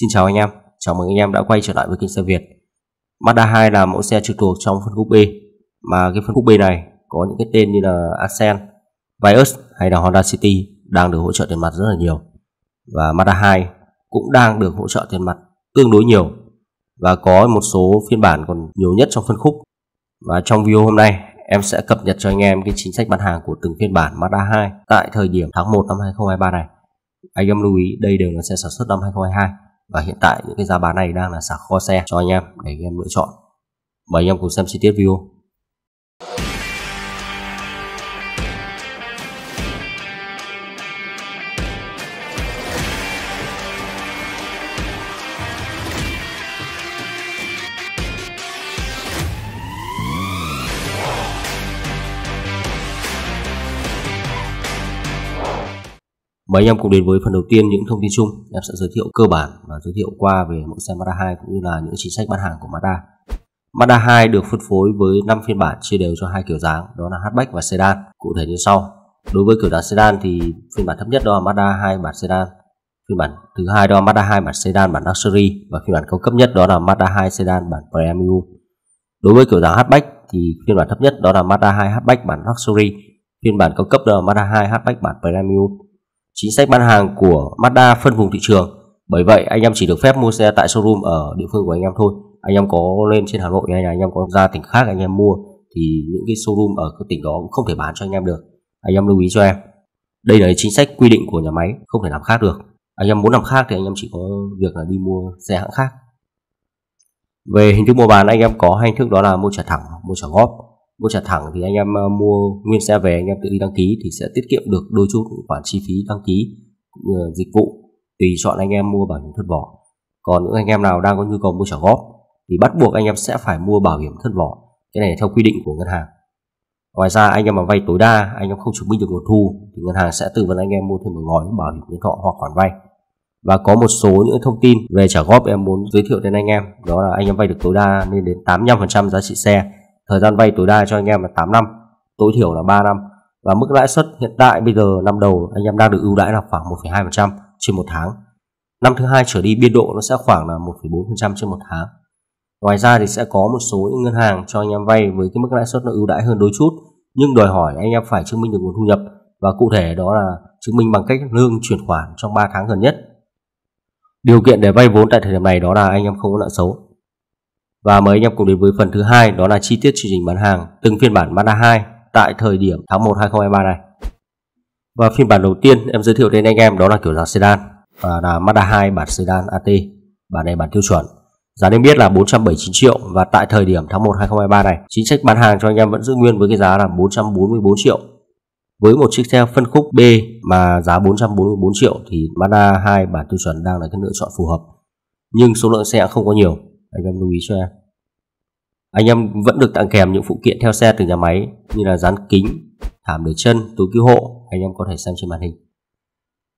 Xin chào anh em, chào mừng anh em đã quay trở lại với kênh xe Việt. Mazda 2 là mẫu xe trực thuộc trong phân khúc B mà cái phân khúc B này có những cái tên như là Accent, Vios hay là Honda City đang được hỗ trợ tiền mặt rất là nhiều. Và Mazda 2 cũng đang được hỗ trợ tiền mặt tương đối nhiều và có một số phiên bản còn nhiều nhất trong phân khúc. Và trong video hôm nay em sẽ cập nhật cho anh em cái chính sách bán hàng của từng phiên bản Mazda 2 tại thời điểm tháng 1 năm 2023 này. Anh em lưu ý đây đều là xe sản xuất năm 2022 và hiện tại những cái giá bán này đang là sạc kho xe cho anh em để anh em lựa chọn mời anh em cùng xem chi tiết video Và anh em cùng đến với phần đầu tiên những thông tin chung, em sẽ giới thiệu cơ bản và giới thiệu qua về mẫu xe Mazda 2 cũng như là những chính sách bán hàng của Mazda. Mazda 2 được phân phối với 5 phiên bản chia đều cho hai kiểu dáng, đó là hatchback và sedan, cụ thể như sau. Đối với kiểu dáng sedan thì phiên bản thấp nhất đó là Mazda 2 bản sedan, phiên bản thứ hai đó là Mazda 2 bản sedan bản luxury và phiên bản cao cấp nhất đó là Mazda 2 sedan bản premium. Đối với kiểu dáng hatchback thì phiên bản thấp nhất đó là Mazda 2 hatchback bản luxury, phiên bản cao cấp đó là Mazda 2 hatchback bản premium chính sách bán hàng của Mazda phân vùng thị trường. Bởi vậy anh em chỉ được phép mua xe tại showroom ở địa phương của anh em thôi. Anh em có lên trên Hà Nội hay anh em có ra tỉnh khác anh em mua thì những cái showroom ở cái tỉnh đó cũng không thể bán cho anh em được. Anh em lưu ý cho em. Đây là chính sách quy định của nhà máy, không thể làm khác được. Anh em muốn làm khác thì anh em chỉ có việc là đi mua xe hãng khác. Về hình thức mua bán anh em có hai hình thức đó là mua trả thẳng, mua trả góp mua trả thẳng thì anh em ờ, mua nguyên xe về anh em tự đi đăng ký thì sẽ tiết kiệm được đôi chút khoản chi phí đăng ký cũng như dịch vụ tùy chọn anh em mua bảo hiểm thân vỏ còn những anh em nào đang có nhu cầu mua trả góp thì bắt buộc anh em sẽ phải mua bảo hiểm thân vỏ cái này theo quy định của ngân hàng ngoài ra anh em mà vay tối đa anh em không chứng minh được nguồn thu thì ngân hàng sẽ tư vấn anh em mua thêm một gói bảo hiểm nhân thọ hoặc khoản vay và có một số những thông tin về trả góp em muốn giới thiệu đến anh em đó là anh em vay được tối đa lên đến 85% giá trị xe Thời gian vay tối đa cho anh em là 8 năm, tối thiểu là 3 năm và mức lãi suất hiện tại bây giờ năm đầu anh em đang được ưu đãi là khoảng 1,2% trên một tháng. Năm thứ hai trở đi biên độ nó sẽ khoảng là 1,4% trên một tháng. Ngoài ra thì sẽ có một số những ngân hàng cho anh em vay với cái mức lãi suất nó ưu đãi hơn đôi chút nhưng đòi hỏi anh em phải chứng minh được nguồn thu nhập và cụ thể đó là chứng minh bằng cách lương chuyển khoản trong 3 tháng gần nhất. Điều kiện để vay vốn tại thời điểm này đó là anh em không có nợ xấu. Và mời anh em cùng đến với phần thứ hai đó là chi tiết chương trình bán hàng từng phiên bản Mazda 2 tại thời điểm tháng 1 2023 này. Và phiên bản đầu tiên em giới thiệu đến anh em đó là kiểu dáng sedan và là Mazda 2 bản sedan AT, bản này bản tiêu chuẩn. Giá niêm yết là 479 triệu và tại thời điểm tháng 1 2023 này, chính sách bán hàng cho anh em vẫn giữ nguyên với cái giá là 444 triệu. Với một chiếc xe phân khúc B mà giá 444 triệu thì Mazda 2 bản tiêu chuẩn đang là cái lựa chọn phù hợp. Nhưng số lượng xe không có nhiều, anh em lưu ý cho em anh em vẫn được tặng kèm những phụ kiện theo xe từ nhà máy như là dán kính thảm để chân túi cứu hộ anh em có thể xem trên màn hình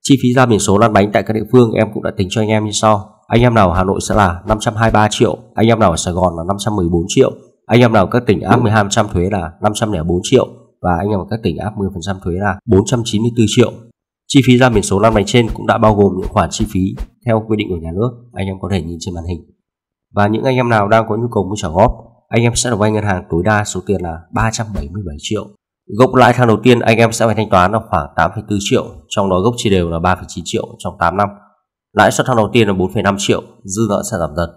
chi phí ra biển số lăn bánh tại các địa phương em cũng đã tính cho anh em như sau anh em nào ở Hà Nội sẽ là 523 triệu anh em nào ở Sài Gòn là 514 triệu anh em nào các tỉnh áp 12% thuế là 504 triệu và anh em ở các tỉnh áp 10% thuế là 494 triệu chi phí ra biển số lăn bánh trên cũng đã bao gồm những khoản chi phí theo quy định của nhà nước anh em có thể nhìn trên màn hình và những anh em nào đang có nhu cầu muốn trả góp, anh em sẽ được vay ngân hàng tối đa số tiền là 377 triệu. Gốc lãi tháng đầu tiên anh em sẽ phải thanh toán là khoảng 8,4 triệu, trong đó gốc chia đều là 3,9 triệu trong 8 năm. Lãi suất tháng đầu tiên là 4,5 triệu, dư nợ sẽ giảm dần.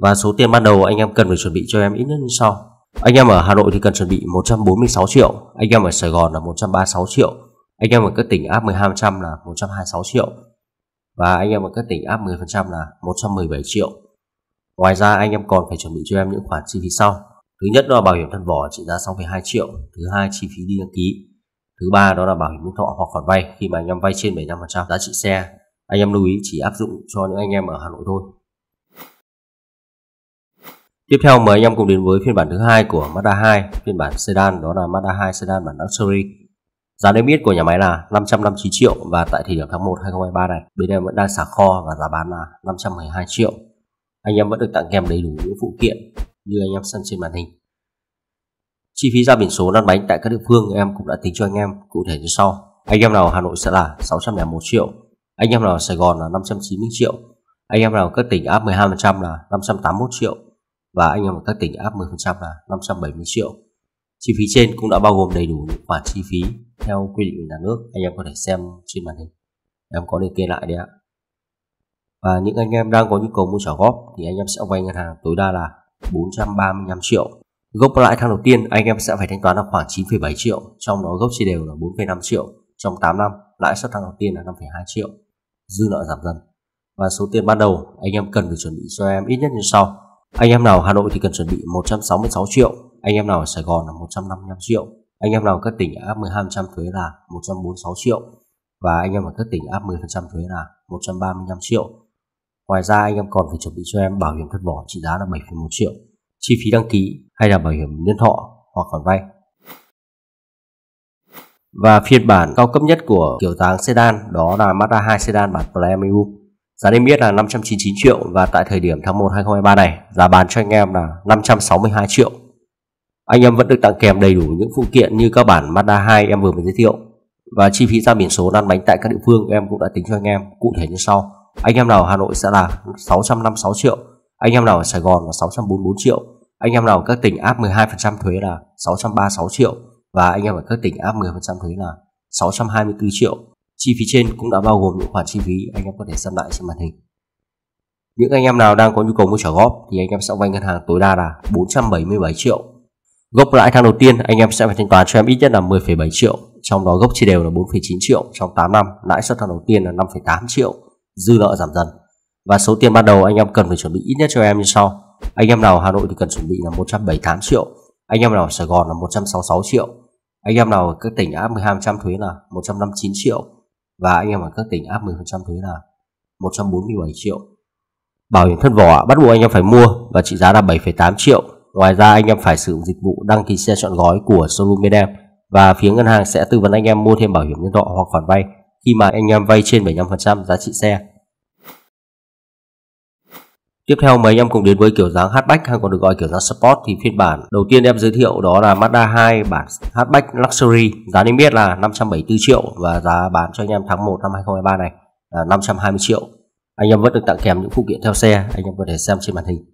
Và số tiền ban đầu anh em cần phải chuẩn bị cho em ít nhất như sau. Anh em ở Hà Nội thì cần chuẩn bị 146 triệu, anh em ở Sài Gòn là 136 triệu, anh em ở các tỉnh áp 12% là 126 triệu và anh em ở các tỉnh áp 10% là 117 triệu. Ngoài ra anh em còn phải chuẩn bị cho em những khoản chi phí sau. Thứ nhất đó là bảo hiểm thân vỏ trị giá 6,2 triệu, thứ hai chi phí đi đăng ký, thứ ba đó là bảo hiểm nhân thọ hoặc khoản vay khi mà anh em vay trên 75% giá trị xe. Anh em lưu ý chỉ áp dụng cho những anh em ở Hà Nội thôi. Tiếp theo mời anh em cùng đến với phiên bản thứ hai của Mazda 2, phiên bản sedan đó là Mazda 2 sedan bản luxury. Giá niêm yết của nhà máy là 559 triệu và tại thời điểm tháng 1 2023 này, bên em vẫn đang xả kho và giá bán là 512 triệu anh em vẫn được tặng kèm đầy đủ những phụ kiện như anh em xem trên màn hình. Chi phí ra biển số lăn bánh tại các địa phương em cũng đã tính cho anh em cụ thể như sau. Anh em nào Hà Nội sẽ là 601 triệu, anh em nào Sài Gòn là 590 triệu, anh em nào các tỉnh áp 12% là 581 triệu và anh em ở các tỉnh áp 10% là 570 triệu. Chi phí trên cũng đã bao gồm đầy đủ những khoản chi phí theo quy định của nhà nước anh em có thể xem trên màn hình. Em có liệt kê lại đấy ạ và những anh em đang có nhu cầu mua trả góp thì anh em sẽ vay ngân hàng tối đa là 435 triệu gốc lãi tháng đầu tiên anh em sẽ phải thanh toán là khoảng 9,7 triệu trong đó gốc chia đều là 4,5 triệu trong 8 năm lãi suất tháng đầu tiên là 5,2 triệu dư nợ giảm dần và số tiền ban đầu anh em cần phải chuẩn bị cho em ít nhất như sau anh em nào Hà Nội thì cần chuẩn bị 166 triệu anh em nào ở Sài Gòn là 155 triệu anh em nào các tỉnh áp 12% thuế là 146 triệu và anh em ở các tỉnh áp 10% thuế là 135 triệu Ngoài ra anh em còn phải chuẩn bị cho em bảo hiểm thân vỏ trị giá là 7,1 triệu, chi phí đăng ký hay là bảo hiểm nhân thọ hoặc khoản vay. Và phiên bản cao cấp nhất của kiểu dáng sedan đó là Mazda 2 sedan bản Premium. Giá niêm yết là 599 triệu và tại thời điểm tháng 1 2023 này, giá bán cho anh em là 562 triệu. Anh em vẫn được tặng kèm đầy đủ những phụ kiện như các bản Mazda 2 em vừa mới giới thiệu. Và chi phí ra biển số lăn bánh tại các địa phương em cũng đã tính cho anh em cụ thể như sau anh em nào ở Hà Nội sẽ là 656 triệu anh em nào ở Sài Gòn là 644 triệu anh em nào ở các tỉnh áp 12% thuế là 636 triệu và anh em ở các tỉnh áp 10% thuế là 624 triệu chi phí trên cũng đã bao gồm những khoản chi phí anh em có thể xem lại trên màn hình những anh em nào đang có nhu cầu mua trả góp thì anh em sẽ vay ngân hàng tối đa là 477 triệu gốc lãi tháng đầu tiên anh em sẽ phải thanh toán cho em ít nhất là 10,7 triệu trong đó gốc chia đều là 4,9 triệu trong 8 năm lãi suất tháng đầu tiên là 5,8 triệu dư nợ giảm dần và số tiền ban đầu anh em cần phải chuẩn bị ít nhất cho em như sau anh em nào Hà Nội thì cần chuẩn bị là 178 triệu anh em nào ở Sài Gòn là 166 triệu anh em nào ở các tỉnh áp 12% thuế là 159 triệu và anh em ở các tỉnh áp 10% thuế là 147 triệu bảo hiểm thân vỏ bắt buộc anh em phải mua và trị giá là 7,8 triệu ngoài ra anh em phải sử dụng dịch vụ đăng ký xe chọn gói của showroom bên em và phía ngân hàng sẽ tư vấn anh em mua thêm bảo hiểm nhân thọ hoặc khoản vay khi mà anh em vay trên 75% giá trị xe. Tiếp theo mấy anh em cùng đến với kiểu dáng hatchback hay còn được gọi kiểu dáng sport thì phiên bản đầu tiên em giới thiệu đó là Mazda 2 bản hatchback luxury, giá niêm yết là 574 triệu và giá bán cho anh em tháng 1 năm 2023 này là 520 triệu. Anh em vẫn được tặng kèm những phụ kiện theo xe, anh em có thể xem trên màn hình.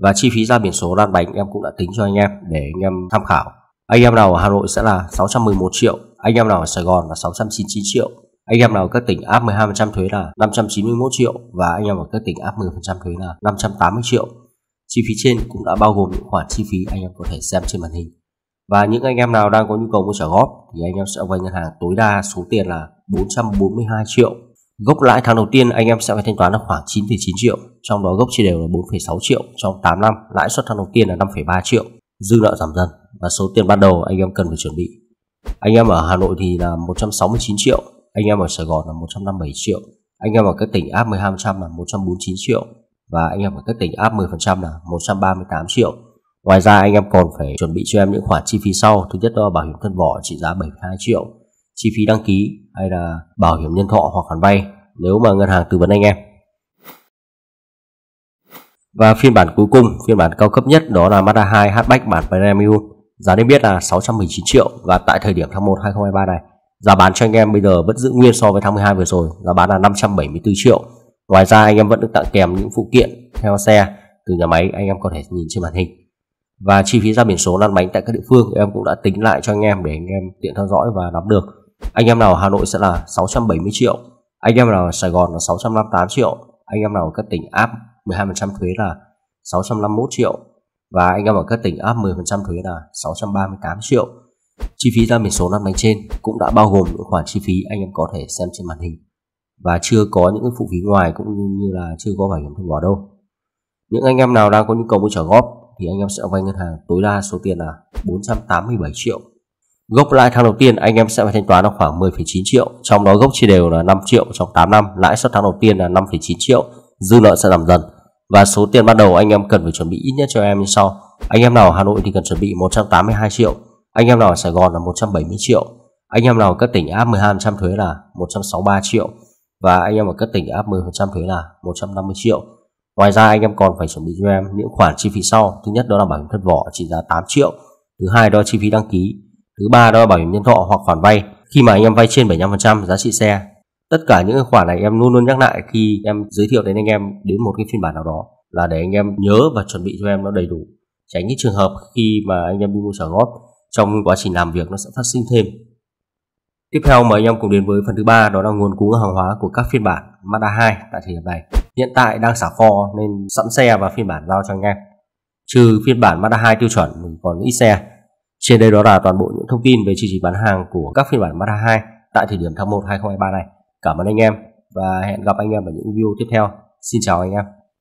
Và chi phí ra biển số lăn bánh em cũng đã tính cho anh em để anh em tham khảo. Anh em nào ở Hà Nội sẽ là 611 triệu, anh em nào ở Sài Gòn là 699 triệu anh em nào ở các tỉnh áp 12% thuế là 591 triệu và anh em ở các tỉnh áp 10% thuế là 580 triệu. Chi phí trên cũng đã bao gồm những khoản chi phí anh em có thể xem trên màn hình. Và những anh em nào đang có nhu cầu mua trả góp thì anh em sẽ vay ngân hàng tối đa số tiền là 442 triệu. Gốc lãi tháng đầu tiên anh em sẽ phải thanh toán là khoảng 9,9 triệu, trong đó gốc chia đều là 4,6 triệu trong 8 năm, lãi suất tháng đầu tiên là 5,3 triệu. Dư nợ giảm dần và số tiền ban đầu anh em cần phải chuẩn bị. Anh em ở Hà Nội thì là 169 triệu, anh em ở Sài Gòn là 157 triệu, anh em ở các tỉnh áp 12% là 149 triệu và anh em ở các tỉnh áp 10% là 138 triệu. Ngoài ra anh em còn phải chuẩn bị cho em những khoản chi phí sau. Thứ nhất đó là bảo hiểm thân vỏ trị giá 72 triệu, chi phí đăng ký hay là bảo hiểm nhân thọ hoặc khoản vay nếu mà ngân hàng tư vấn anh em. Và phiên bản cuối cùng, phiên bản cao cấp nhất đó là Mazda 2 hatchback bản Premium, giá nên biết là 619 triệu và tại thời điểm tháng 1 2023 này Giá bán cho anh em bây giờ vẫn giữ nguyên so với tháng 12 vừa rồi, giá bán là 574 triệu. Ngoài ra anh em vẫn được tặng kèm những phụ kiện theo xe từ nhà máy anh em có thể nhìn trên màn hình. Và chi phí ra biển số lăn bánh tại các địa phương em cũng đã tính lại cho anh em để anh em tiện theo dõi và nắm được. Anh em nào Hà Nội sẽ là 670 triệu, anh em nào Sài Gòn là 658 triệu, anh em nào ở các tỉnh áp 12% thuế là 651 triệu và anh em ở các tỉnh áp 10% thuế là 638 triệu Chi phí ra biển số năm bánh trên cũng đã bao gồm những khoản chi phí anh em có thể xem trên màn hình và chưa có những phụ phí ngoài cũng như là chưa có bảo hiểm thân vỏ đâu. Những anh em nào đang có nhu cầu mua trả góp thì anh em sẽ vay ngân hàng tối đa số tiền là 487 triệu. Gốc lãi tháng đầu tiên anh em sẽ phải thanh toán là khoảng 10,9 triệu, trong đó gốc chia đều là 5 triệu trong 8 năm, lãi suất tháng đầu tiên là 5,9 triệu, dư nợ sẽ giảm dần. Và số tiền ban đầu anh em cần phải chuẩn bị ít nhất cho em như sau. Anh em nào ở Hà Nội thì cần chuẩn bị 182 triệu, anh em nào ở Sài Gòn là 170 triệu Anh em nào ở các tỉnh áp 12% thuế là 163 triệu Và anh em ở các tỉnh áp 10% thuế là 150 triệu Ngoài ra anh em còn phải chuẩn bị cho em những khoản chi phí sau Thứ nhất đó là bảo hiểm thất vỏ trị giá 8 triệu Thứ hai đó là chi phí đăng ký Thứ ba đó là bảo hiểm nhân thọ hoặc khoản vay Khi mà anh em vay trên 75% giá trị xe Tất cả những khoản này em luôn luôn nhắc lại khi em giới thiệu đến anh em đến một cái phiên bản nào đó là để anh em nhớ và chuẩn bị cho em nó đầy đủ tránh những trường hợp khi mà anh em đi mua trả góp trong quá trình làm việc nó sẽ phát sinh thêm. Tiếp theo mời anh em cùng đến với phần thứ ba đó là nguồn cung hàng hóa của các phiên bản Mazda 2 tại thời điểm này. Hiện tại đang xả kho nên sẵn xe và phiên bản giao cho anh em. Trừ phiên bản Mazda 2 tiêu chuẩn mình còn ít xe. Trên đây đó là toàn bộ những thông tin về chương trình bán hàng của các phiên bản Mazda 2 tại thời điểm tháng 1 2023 này. Cảm ơn anh em và hẹn gặp anh em ở những video tiếp theo. Xin chào anh em.